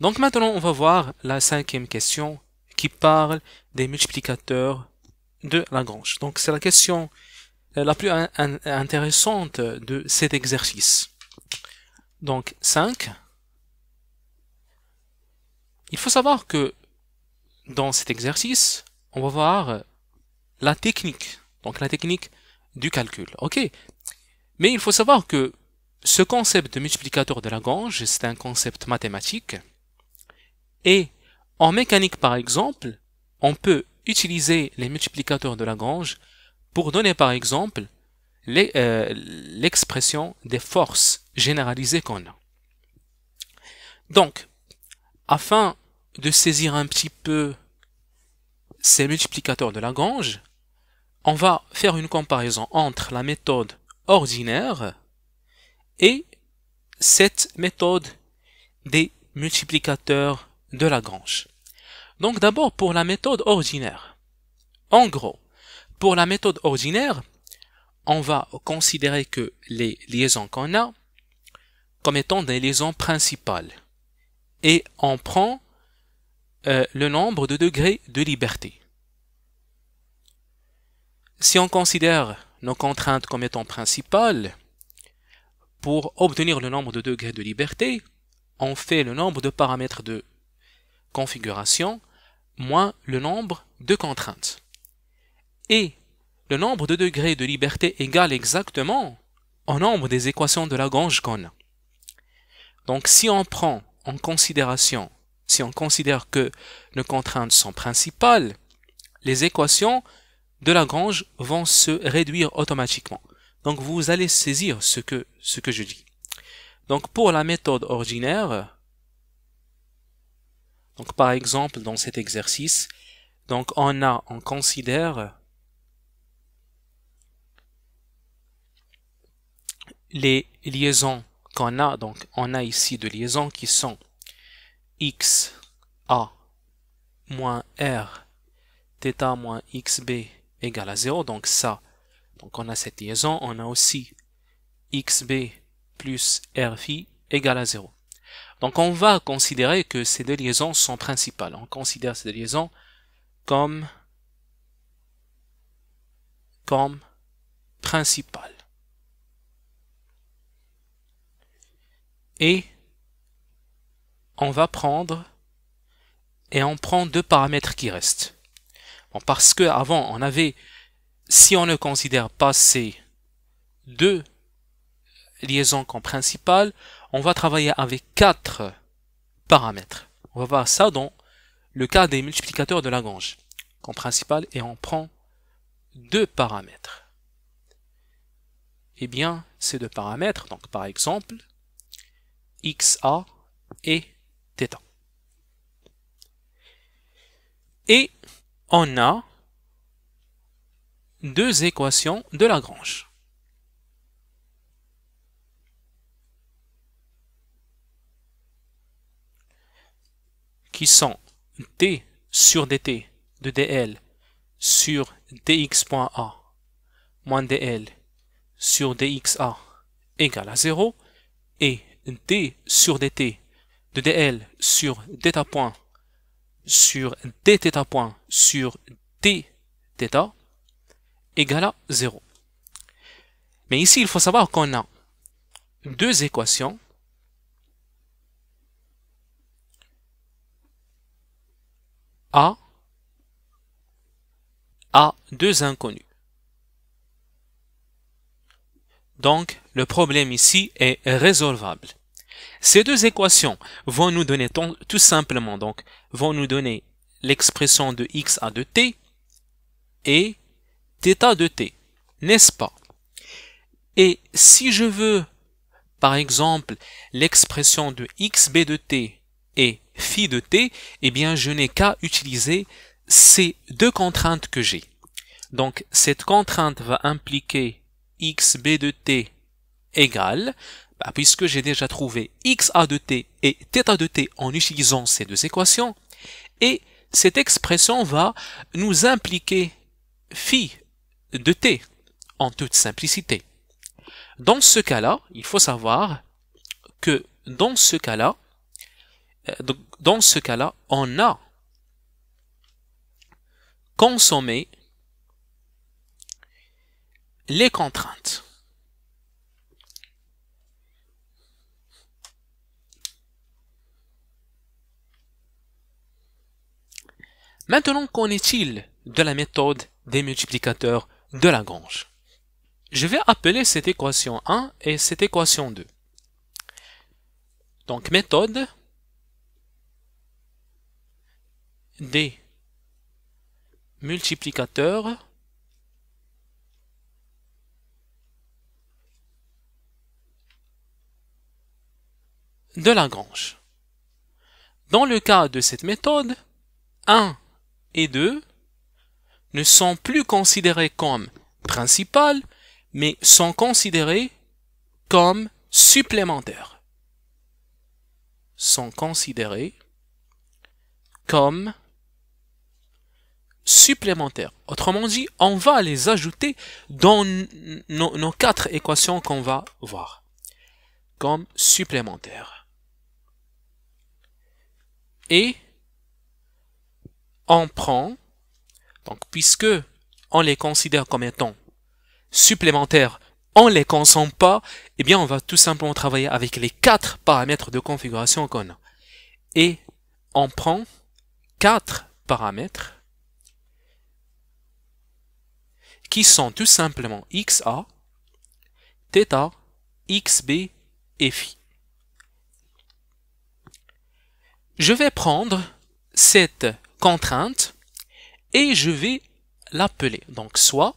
Donc maintenant, on va voir la cinquième question qui parle des multiplicateurs de Lagrange. Donc c'est la question euh, la plus intéressante de cet exercice. Donc 5. Il faut savoir que dans cet exercice, on va voir la technique, donc la technique du calcul. Ok, mais il faut savoir que ce concept de multiplicateur de Lagrange, c'est un concept mathématique et en mécanique, par exemple, on peut utiliser les multiplicateurs de Lagrange pour donner, par exemple, euh, l'expression des forces généralisées qu'on a. Donc, afin de saisir un petit peu ces multiplicateurs de Lagrange, on va faire une comparaison entre la méthode ordinaire et cette méthode des multiplicateurs de Lagrange. Donc d'abord pour la méthode ordinaire. En gros, pour la méthode ordinaire, on va considérer que les liaisons qu'on a comme étant des liaisons principales. Et on prend euh, le nombre de degrés de liberté. Si on considère nos contraintes comme étant principales, pour obtenir le nombre de degrés de liberté, on fait le nombre de paramètres de configuration moins le nombre de contraintes. Et le nombre de degrés de liberté égale exactement au nombre des équations de Lagrange qu'on a. Donc si on prend en considération, si on considère que nos contraintes sont principales, les équations de Lagrange vont se réduire automatiquement. Donc vous allez saisir ce que, ce que je dis. Donc pour la méthode ordinaire, donc par exemple, dans cet exercice, donc on a, on considère les liaisons qu'on a. Donc on a ici deux liaisons qui sont x a moins r theta moins xb égale à 0. Donc ça, donc on a cette liaison. On a aussi xb plus r phi égale à 0. Donc on va considérer que ces deux liaisons sont principales. On considère ces deux liaisons comme, comme principales. Et on va prendre et on prend deux paramètres qui restent. parce que avant on avait, si on ne considère pas ces deux liaisons comme principales, on va travailler avec quatre paramètres. On va voir ça dans le cas des multiplicateurs de Lagrange, en principal, et on prend deux paramètres. Eh bien, ces deux paramètres, donc par exemple, xa et θ. Et on a deux équations de Lagrange. qui sont d sur dt de dl sur dx.a moins dl sur dxa égale à 0 et d sur dt de dl sur dt.a point sur dθ point sur dθ égale à 0. Mais ici, il faut savoir qu'on a deux équations A deux inconnus. Donc, le problème ici est résolvable. Ces deux équations vont nous donner tout simplement, donc, vont nous donner l'expression de x à de t et θ de t, n'est-ce pas Et si je veux, par exemple, l'expression de xb de t phi de t, eh bien je n'ai qu'à utiliser ces deux contraintes que j'ai. Donc cette contrainte va impliquer xb de t égale, bah, puisque j'ai déjà trouvé xa de t et θ de t en utilisant ces deux équations, et cette expression va nous impliquer phi de t en toute simplicité. Dans ce cas-là, il faut savoir que dans ce cas-là, euh, dans ce cas-là, on a consommé les contraintes. Maintenant, qu'en est-il de la méthode des multiplicateurs de Lagrange Je vais appeler cette équation 1 et cette équation 2. Donc méthode des multiplicateurs de Lagrange. Dans le cas de cette méthode, 1 et 2 ne sont plus considérés comme principales, mais sont considérés comme supplémentaires. Sont considérés comme supplémentaires. Autrement dit, on va les ajouter dans nos, quatre équations qu'on va voir comme supplémentaires. Et on prend, donc puisque on les considère comme étant supplémentaires, on ne les consomme pas, eh bien on va tout simplement travailler avec les quatre paramètres de configuration qu'on a. Et on prend quatre paramètres qui sont tout simplement XA, θ, XB et Φ. Je vais prendre cette contrainte et je vais l'appeler. Donc soit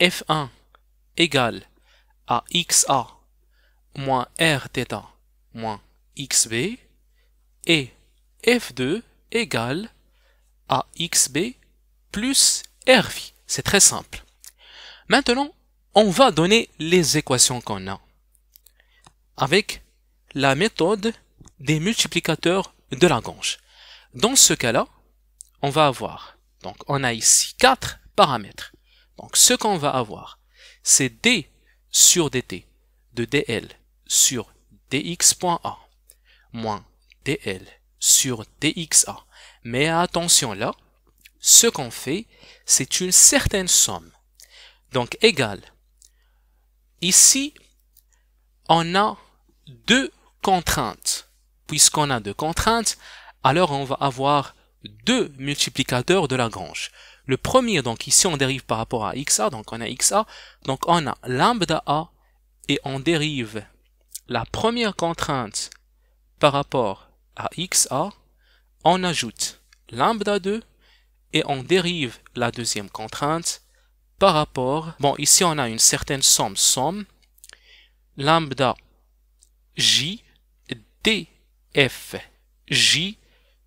F1 égale à XA moins Rθ moins XB et F2 égale à XB plus φ. C'est très simple. Maintenant, on va donner les équations qu'on a avec la méthode des multiplicateurs de Lagrange. Dans ce cas-là, on va avoir, donc on a ici quatre paramètres. Donc ce qu'on va avoir, c'est d sur dt de dl sur dx.a moins dl sur dxa. Mais attention là, ce qu'on fait, c'est une certaine somme. Donc égale. Ici, on a deux contraintes. Puisqu'on a deux contraintes, alors on va avoir deux multiplicateurs de Lagrange. Le premier, donc ici on dérive par rapport à xa, donc on a xa, donc on a lambda a, et on dérive la première contrainte par rapport à xa, on ajoute lambda 2 et on dérive la deuxième contrainte par rapport... Bon, ici on a une certaine somme, somme, lambda j df j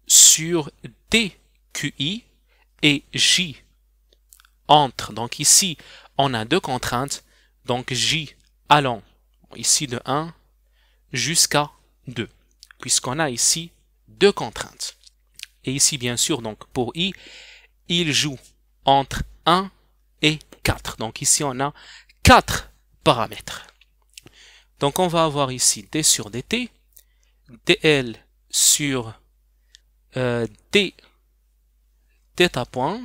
sur dqi et j entre. Donc ici, on a deux contraintes, donc j allant ici de 1 jusqu'à 2, puisqu'on a ici deux contraintes. Et ici, bien sûr, donc pour i, il joue entre 1 et 4. Donc ici, on a 4 paramètres. Donc on va avoir ici d sur dt, dl sur euh, d point.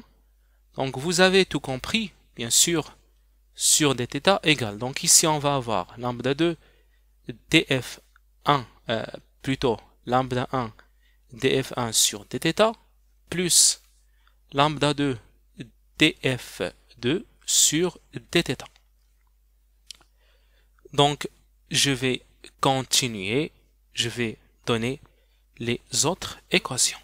Donc vous avez tout compris, bien sûr, sur dθ égale. Donc ici on va avoir lambda 2 df1, euh, plutôt lambda 1 df1 sur dθ plus lambda 2 df2 sur dθ. Donc, je vais continuer, je vais donner les autres équations.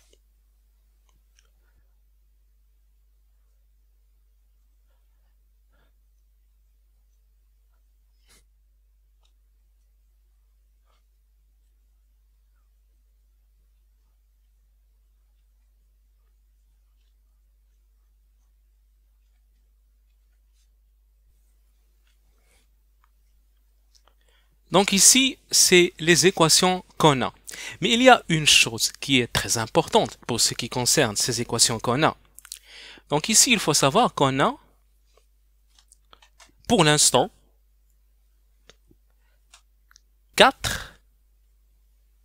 Donc ici, c'est les équations qu'on a. Mais il y a une chose qui est très importante pour ce qui concerne ces équations qu'on a. Donc ici, il faut savoir qu'on a, pour l'instant, 4.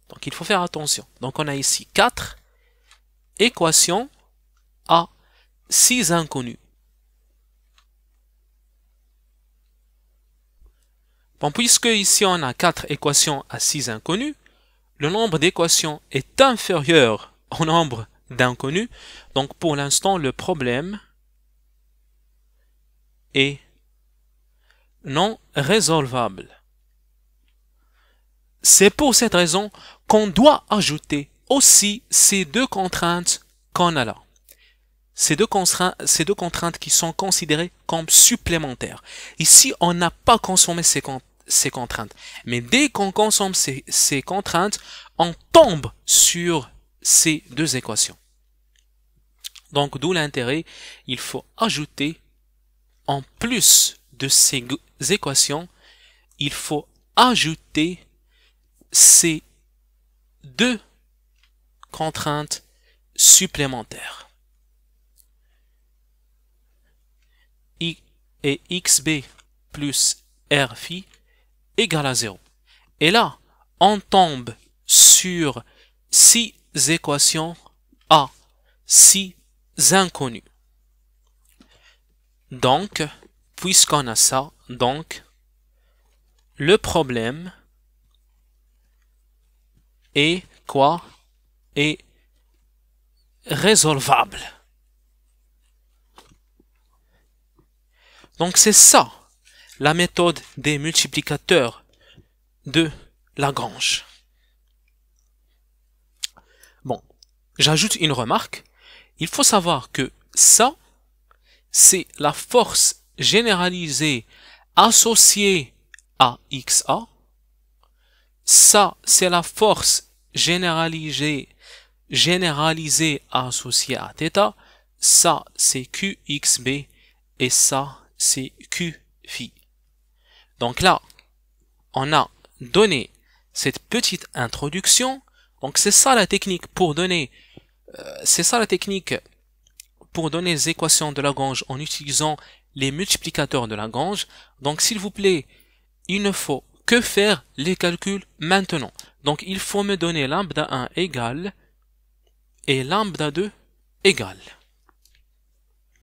Donc il faut faire attention. Donc on a ici 4 équations à 6 inconnues. puisque ici on a 4 équations à 6 inconnues, le nombre d'équations est inférieur au nombre d'inconnues. Donc pour l'instant, le problème est non résolvable. C'est pour cette raison qu'on doit ajouter aussi ces deux contraintes qu'on a là. Ces deux, ces deux contraintes qui sont considérées comme supplémentaires. Ici, on n'a pas consommé ces, contraintes ces contraintes. Mais dès qu'on consomme ces, contraintes, on tombe sur ces deux équations. Donc d'où l'intérêt, il faut ajouter en plus de ces équations, il faut ajouter ces deux contraintes supplémentaires. I et xb plus r phi à 0. Et là, on tombe sur six équations à six inconnues. Donc, puisqu'on a ça, donc, le problème est quoi Est résolvable. Donc c'est ça la méthode des multiplicateurs de Lagrange. Bon, j'ajoute une remarque. Il faut savoir que ça, c'est la force généralisée associée à XA. Ça, c'est la force généralisée, généralisée associée à θ. Ça, c'est QXB. Et ça, c'est Q phi. Donc là, on a donné cette petite introduction. Donc c'est ça la technique pour donner, euh, c'est ça la technique pour donner les équations de Lagrange en utilisant les multiplicateurs de Lagrange. Donc s'il vous plaît, il ne faut que faire les calculs maintenant. Donc il faut me donner lambda 1 égale et lambda 2 égale.